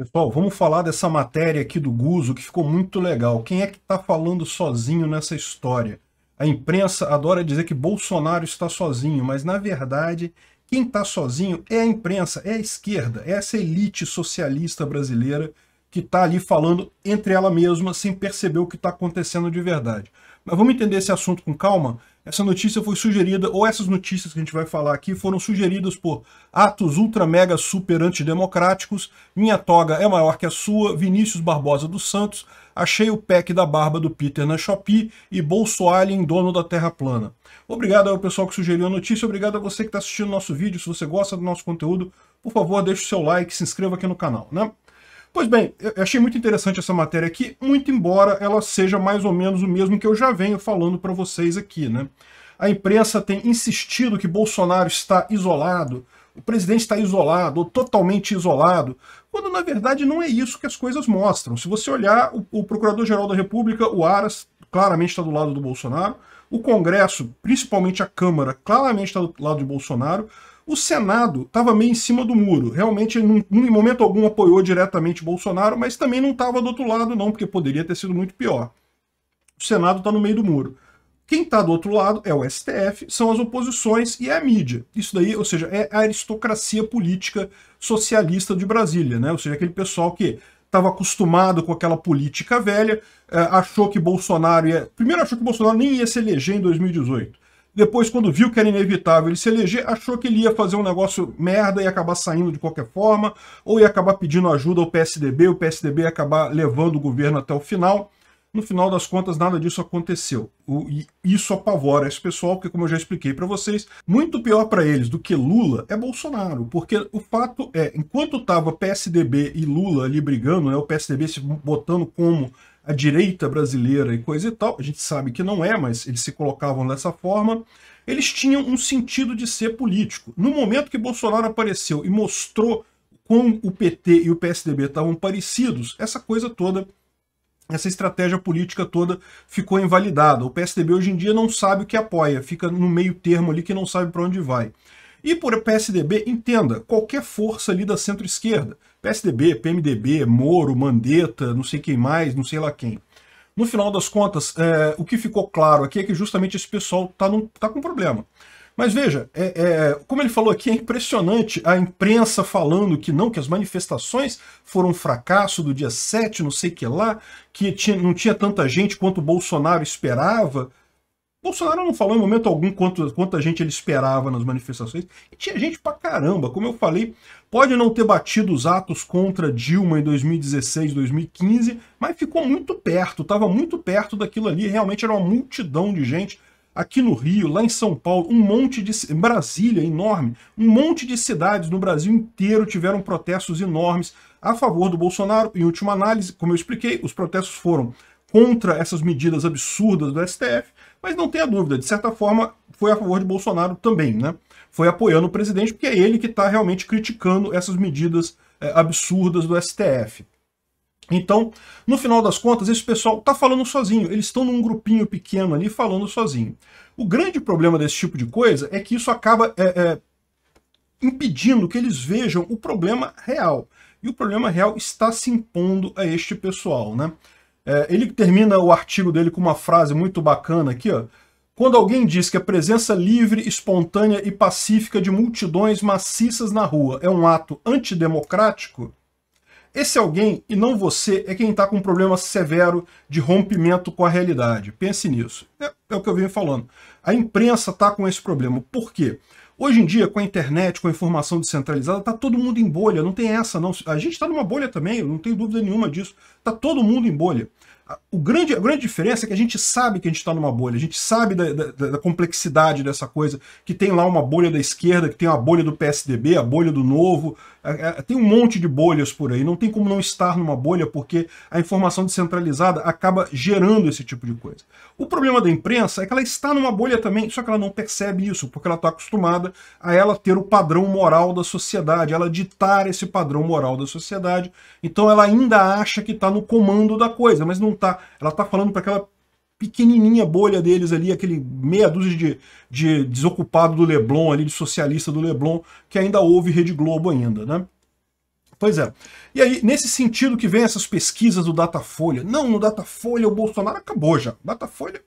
Pessoal, vamos falar dessa matéria aqui do Guzo, que ficou muito legal. Quem é que está falando sozinho nessa história? A imprensa adora dizer que Bolsonaro está sozinho, mas na verdade, quem está sozinho é a imprensa, é a esquerda, é essa elite socialista brasileira que está ali falando entre ela mesma sem perceber o que está acontecendo de verdade. Mas vamos entender esse assunto com calma. Essa notícia foi sugerida, ou essas notícias que a gente vai falar aqui foram sugeridas por atos ultra mega super antidemocráticos, minha toga é maior que a sua, Vinícius Barbosa dos Santos, achei o pack da barba do Peter na Shopee e Bolsoalho em dono da Terra Plana. Obrigado ao pessoal que sugeriu a notícia, obrigado a você que está assistindo nosso vídeo, se você gosta do nosso conteúdo, por favor, deixe o seu like, se inscreva aqui no canal, né? Pois bem, eu achei muito interessante essa matéria aqui, muito embora ela seja mais ou menos o mesmo que eu já venho falando para vocês aqui, né? A imprensa tem insistido que Bolsonaro está isolado, o presidente está isolado, ou totalmente isolado, quando na verdade não é isso que as coisas mostram. Se você olhar, o, o Procurador-Geral da República, o Aras, claramente está do lado do Bolsonaro, o Congresso, principalmente a Câmara, claramente está do lado de Bolsonaro, o Senado estava meio em cima do muro. Realmente, ele em momento algum, apoiou diretamente Bolsonaro, mas também não estava do outro lado, não, porque poderia ter sido muito pior. O Senado está no meio do muro. Quem está do outro lado é o STF, são as oposições e é a mídia. Isso daí, ou seja, é a aristocracia política socialista de Brasília, né? Ou seja, aquele pessoal que estava acostumado com aquela política velha, eh, achou que Bolsonaro ia. Primeiro achou que Bolsonaro nem ia se eleger em 2018. Depois, quando viu que era inevitável ele se eleger, achou que ele ia fazer um negócio merda e acabar saindo de qualquer forma, ou ia acabar pedindo ajuda ao PSDB, o PSDB ia acabar levando o governo até o final. No final das contas, nada disso aconteceu. e isso apavora esse pessoal, porque, como eu já expliquei para vocês, muito pior para eles do que Lula é Bolsonaro. Porque o fato é, enquanto estava PSDB e Lula ali brigando, né, o PSDB se botando como a direita brasileira e coisa e tal, a gente sabe que não é, mas eles se colocavam dessa forma, eles tinham um sentido de ser político. No momento que Bolsonaro apareceu e mostrou como o PT e o PSDB estavam parecidos, essa coisa toda, essa estratégia política toda ficou invalidada. O PSDB hoje em dia não sabe o que apoia, fica no meio termo ali que não sabe para onde vai. E por PSDB, entenda, qualquer força ali da centro-esquerda. PSDB, PMDB, Moro, Mandetta, não sei quem mais, não sei lá quem. No final das contas, é, o que ficou claro aqui é que justamente esse pessoal está tá com problema. Mas veja, é, é, como ele falou aqui, é impressionante a imprensa falando que não, que as manifestações foram um fracasso do dia 7, não sei que lá, que tinha, não tinha tanta gente quanto o Bolsonaro esperava. Bolsonaro não falou em momento algum quanto, quanta gente ele esperava nas manifestações. E tinha gente pra caramba. Como eu falei, pode não ter batido os atos contra Dilma em 2016, 2015, mas ficou muito perto, estava muito perto daquilo ali. Realmente era uma multidão de gente. Aqui no Rio, lá em São Paulo, um monte de. Brasília, enorme. Um monte de cidades no Brasil inteiro tiveram protestos enormes a favor do Bolsonaro. Em última análise, como eu expliquei, os protestos foram contra essas medidas absurdas do STF mas não tenha dúvida, de certa forma, foi a favor de Bolsonaro também, né? Foi apoiando o presidente, porque é ele que está realmente criticando essas medidas é, absurdas do STF. Então, no final das contas, esse pessoal está falando sozinho, eles estão num grupinho pequeno ali falando sozinho. O grande problema desse tipo de coisa é que isso acaba é, é, impedindo que eles vejam o problema real. E o problema real está se impondo a este pessoal, né? É, ele termina o artigo dele com uma frase muito bacana aqui, ó. Quando alguém diz que a presença livre, espontânea e pacífica de multidões maciças na rua é um ato antidemocrático, esse alguém, e não você, é quem está com um problema severo de rompimento com a realidade. Pense nisso. É, é o que eu venho falando. A imprensa está com esse problema. Por quê? Hoje em dia, com a internet, com a informação descentralizada, tá todo mundo em bolha, não tem essa não. A gente está numa bolha também, não tenho dúvida nenhuma disso. Tá todo mundo em bolha. O grande, a grande diferença é que a gente sabe que a gente está numa bolha, a gente sabe da, da, da, complexidade dessa coisa, que tem lá uma bolha da esquerda, que tem uma bolha do PSDB, a bolha do Novo, é, é, tem um monte de bolhas por aí, não tem como não estar numa bolha, porque a informação descentralizada acaba gerando esse tipo de coisa. O problema da imprensa é que ela está numa bolha também, só que ela não percebe isso, porque ela está acostumada a ela ter o padrão moral da sociedade, ela ditar esse padrão moral da sociedade, então ela ainda acha que está no comando da coisa, mas não tá, ela tá falando para aquela pequenininha bolha deles ali, aquele meia dúzia de, de desocupado do Leblon ali, de socialista do Leblon, que ainda ouve Rede Globo ainda, né? Pois é. E aí, nesse sentido que vem essas pesquisas do Datafolha. Não, no Datafolha o Bolsonaro acabou já. Datafolha.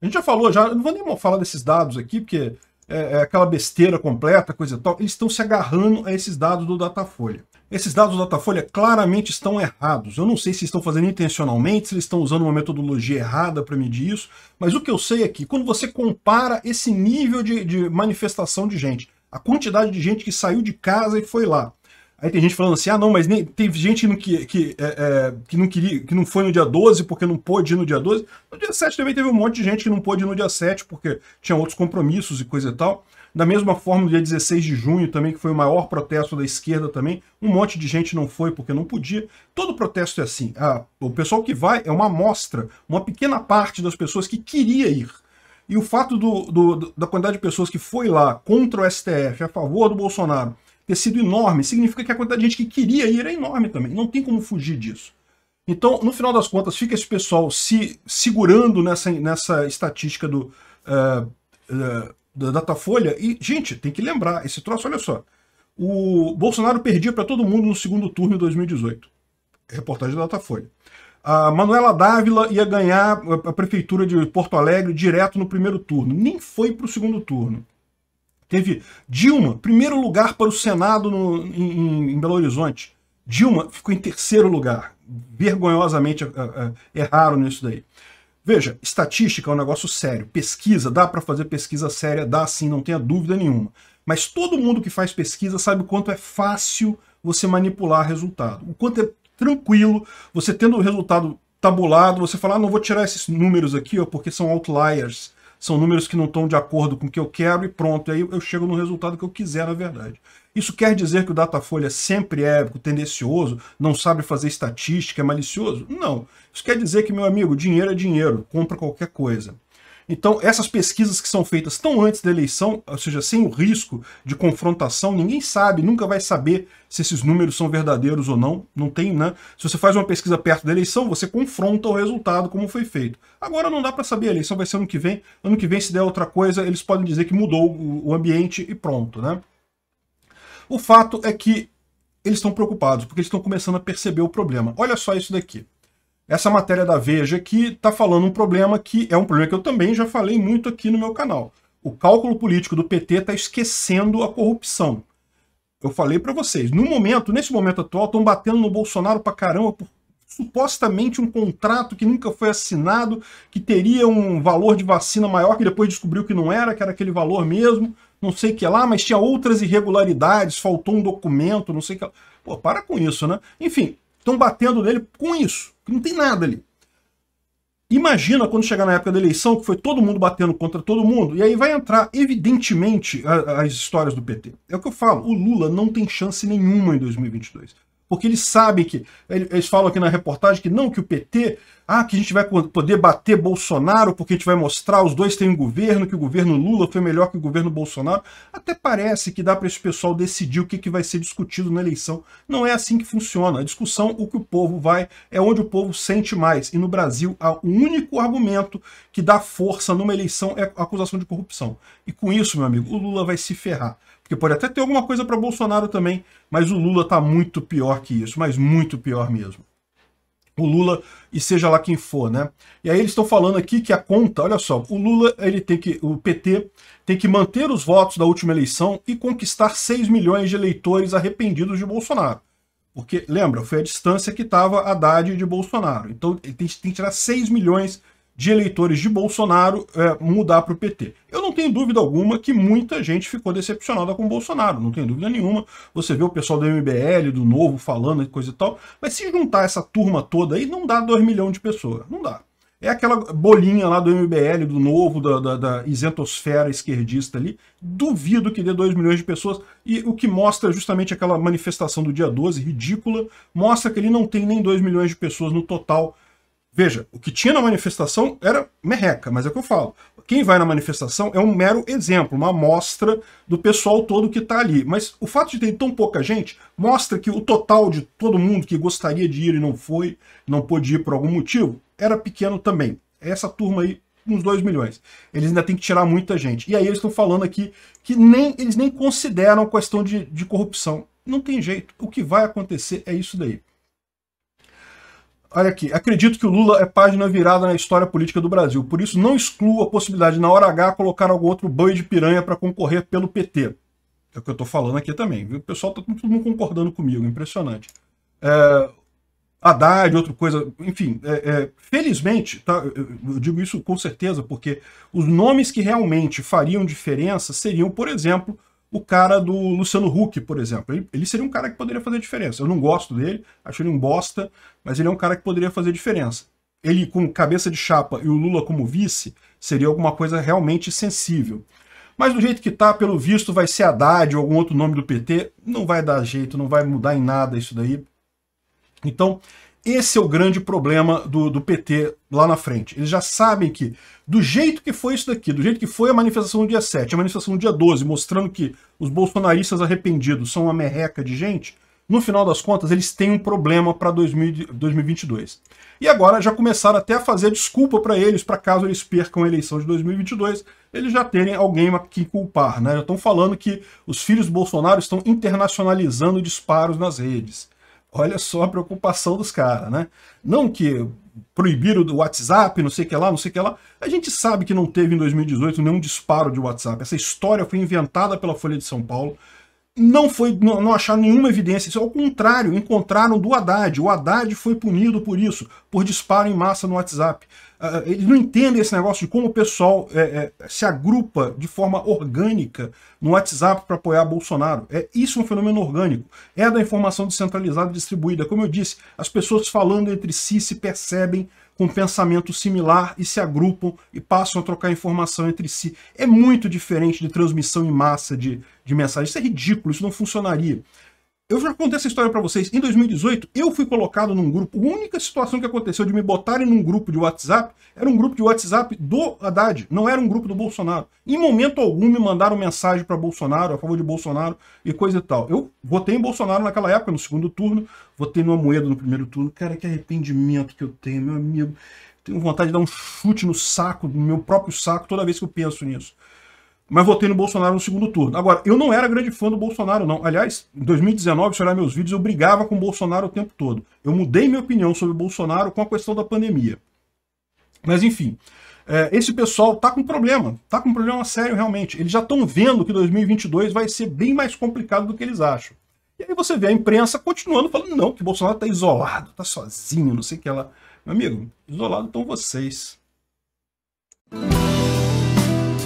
A gente já falou, já. Não vou nem falar desses dados aqui, porque é, é aquela besteira completa, coisa e tal. Eles estão se agarrando a esses dados do Datafolha. Esses dados do Datafolha claramente estão errados. Eu não sei se estão fazendo intencionalmente, se eles estão usando uma metodologia errada para medir isso, mas o que eu sei é que quando você compara esse nível de, de manifestação de gente, a quantidade de gente que saiu de casa e foi lá, Aí tem gente falando assim, ah, não, mas nem, teve gente que, que, é, é, que, não queria, que não foi no dia 12 porque não pôde ir no dia 12. No dia 7 também teve um monte de gente que não pôde ir no dia 7 porque tinha outros compromissos e coisa e tal. Da mesma forma, no dia 16 de junho também, que foi o maior protesto da esquerda também, um monte de gente não foi porque não podia. Todo protesto é assim. Ah, o pessoal que vai é uma amostra, uma pequena parte das pessoas que queria ir. E o fato do, do, da quantidade de pessoas que foi lá contra o STF, a favor do Bolsonaro, ter sido enorme, significa que a quantidade de gente que queria ir é enorme também. Não tem como fugir disso. Então, no final das contas, fica esse pessoal se segurando nessa, nessa estatística do uh, uh, da Datafolha. E, gente, tem que lembrar, esse troço, olha só. O Bolsonaro perdia para todo mundo no segundo turno em 2018. Reportagem da Datafolha. A Manuela Dávila ia ganhar a prefeitura de Porto Alegre direto no primeiro turno. Nem foi para o segundo turno. Teve Dilma, primeiro lugar para o Senado no, em, em, Belo Horizonte. Dilma ficou em terceiro lugar. Vergonhosamente erraram nisso daí. Veja, estatística é um negócio sério. Pesquisa, dá para fazer pesquisa séria, dá sim, não tenha dúvida nenhuma. Mas todo mundo que faz pesquisa sabe o quanto é fácil você manipular resultado. O quanto é tranquilo você tendo o resultado tabulado, você falar, ah, não vou tirar esses números aqui, ó, porque são outliers, são números que não estão de acordo com o que eu quero e pronto. Aí eu chego no resultado que eu quiser, na verdade. Isso quer dizer que o Datafolha sempre é tendencioso, não sabe fazer estatística, é malicioso? Não. Isso quer dizer que, meu amigo, dinheiro é dinheiro, compra qualquer coisa. Então, essas pesquisas que são feitas tão antes da eleição, ou seja, sem o risco de confrontação, ninguém sabe, nunca vai saber se esses números são verdadeiros ou não, não tem, né? Se você faz uma pesquisa perto da eleição, você confronta o resultado como foi feito. Agora não dá para saber, a eleição vai ser ano que vem, ano que vem se der outra coisa, eles podem dizer que mudou o ambiente e pronto, né? O fato é que eles estão preocupados, porque eles estão começando a perceber o problema. Olha só isso daqui. Essa matéria da Veja aqui está falando um problema que é um problema que eu também já falei muito aqui no meu canal. O cálculo político do PT está esquecendo a corrupção. Eu falei para vocês, no momento, nesse momento atual, estão batendo no Bolsonaro para caramba por supostamente um contrato que nunca foi assinado, que teria um valor de vacina maior, que depois descobriu que não era, que era aquele valor mesmo não sei o que lá, mas tinha outras irregularidades, faltou um documento, não sei o que lá. Pô, para com isso, né? Enfim, estão batendo nele com isso, que não tem nada ali. Imagina quando chegar na época da eleição, que foi todo mundo batendo contra todo mundo, e aí vai entrar, evidentemente, a, as histórias do PT. É o que eu falo, o Lula não tem chance nenhuma em 2022 porque eles sabem que. Eles falam aqui na reportagem que não, que o PT. Ah, que a gente vai poder bater Bolsonaro porque a gente vai mostrar os dois têm um governo, que o governo Lula foi melhor que o governo Bolsonaro. Até parece que dá para esse pessoal decidir o que, que vai ser discutido na eleição. Não é assim que funciona. A discussão, o que o povo vai, é onde o povo sente mais. E no Brasil, o único argumento que dá força numa eleição é a acusação de corrupção. E com isso, meu amigo, o Lula vai se ferrar que pode até ter alguma coisa para Bolsonaro também, mas o Lula está muito pior que isso, mas muito pior mesmo. O Lula e seja lá quem for, né? E aí eles estão falando aqui que a conta, olha só, o Lula, ele tem que, o PT tem que manter os votos da última eleição e conquistar 6 milhões de eleitores arrependidos de Bolsonaro. Porque, lembra, foi a distância que estava Haddad de Bolsonaro. Então ele tem, tem que tirar 6 milhões de eleitores de Bolsonaro é, mudar para o PT. Eu não tenho dúvida alguma que muita gente ficou decepcionada com o Bolsonaro, não tenho dúvida nenhuma. Você vê o pessoal do MBL, do Novo, falando e coisa e tal, mas se juntar essa turma toda aí, não dá 2 milhões de pessoas, não dá. É aquela bolinha lá do MBL, do Novo, da, da, da isentosfera esquerdista ali. Duvido que dê 2 milhões de pessoas. E o que mostra justamente aquela manifestação do dia 12, ridícula, mostra que ele não tem nem 2 milhões de pessoas no total Veja, o que tinha na manifestação era merreca, mas é o que eu falo. Quem vai na manifestação é um mero exemplo, uma amostra do pessoal todo que está ali. Mas o fato de ter tão pouca gente mostra que o total de todo mundo que gostaria de ir e não foi, não pôde ir por algum motivo, era pequeno também. É essa turma aí, uns 2 milhões. Eles ainda têm que tirar muita gente. E aí eles estão falando aqui que nem eles nem consideram a questão de, de corrupção. Não tem jeito. O que vai acontecer é isso daí. Olha aqui, acredito que o Lula é página virada na história política do Brasil, por isso não excluo a possibilidade de, na hora H colocar algum outro boi de piranha para concorrer pelo PT. É o que eu estou falando aqui também, viu? O pessoal está todo mundo concordando comigo, impressionante. É, Haddad, outra coisa, enfim, é, é, felizmente, tá, eu digo isso com certeza, porque os nomes que realmente fariam diferença seriam, por exemplo, o cara do Luciano Huck, por exemplo. Ele, ele, seria um cara que poderia fazer diferença. Eu não gosto dele, acho ele um bosta, mas ele é um cara que poderia fazer diferença. Ele com cabeça de chapa e o Lula como vice seria alguma coisa realmente sensível. Mas do jeito que tá, pelo visto, vai ser Haddad ou algum outro nome do PT. Não vai dar jeito, não vai mudar em nada isso daí. Então, esse é o grande problema do, do PT lá na frente. Eles já sabem que, do jeito que foi isso daqui, do jeito que foi a manifestação do dia 7, a manifestação do dia 12, mostrando que os bolsonaristas arrependidos são uma merreca de gente, no final das contas, eles têm um problema para 2022. E agora já começaram até a fazer desculpa para eles, para caso eles percam a eleição de 2022, eles já terem alguém a culpar. Né? Já estão falando que os filhos do Bolsonaro estão internacionalizando disparos nas redes. Olha só a preocupação dos caras, né? Não que proibiram do WhatsApp, não sei o que lá, não sei o que lá. A gente sabe que não teve em 2018 nenhum disparo de WhatsApp. Essa história foi inventada pela Folha de São Paulo não foi não, não acharam nenhuma evidência. Isso, ao contrário, encontraram do Haddad. O Haddad foi punido por isso, por disparo em massa no WhatsApp. Uh, eles não entendem esse negócio de como o pessoal é, é, se agrupa de forma orgânica no WhatsApp para apoiar Bolsonaro. É Isso é um fenômeno orgânico. É da informação descentralizada e distribuída. Como eu disse, as pessoas falando entre si se percebem com pensamento similar e se agrupam e passam a trocar informação entre si. É muito diferente de transmissão em massa de, de mensagem. Isso é ridículo, isso não funcionaria. Eu já contei essa história para vocês. Em 2018, eu fui colocado num grupo. A única situação que aconteceu de me botarem num grupo de WhatsApp era um grupo de WhatsApp do Haddad, não era um grupo do Bolsonaro. Em momento algum me mandaram mensagem para Bolsonaro, a favor de Bolsonaro e coisa e tal. Eu votei em Bolsonaro naquela época, no segundo turno, votei numa moeda no primeiro turno. Cara, que arrependimento que eu tenho, meu amigo. Tenho vontade de dar um chute no saco, no meu próprio saco, toda vez que eu penso nisso mas votei no Bolsonaro no segundo turno. Agora, eu não era grande fã do Bolsonaro, não. Aliás, em 2019, se olhar meus vídeos, eu brigava com o Bolsonaro o tempo todo. Eu mudei minha opinião sobre o Bolsonaro com a questão da pandemia. Mas, enfim, é, esse pessoal tá com problema, tá com problema sério realmente. Eles já estão vendo que 2022 vai ser bem mais complicado do que eles acham. E aí você vê a imprensa continuando falando, não, que Bolsonaro tá isolado, tá sozinho, não sei o que lá. Meu amigo, isolado estão vocês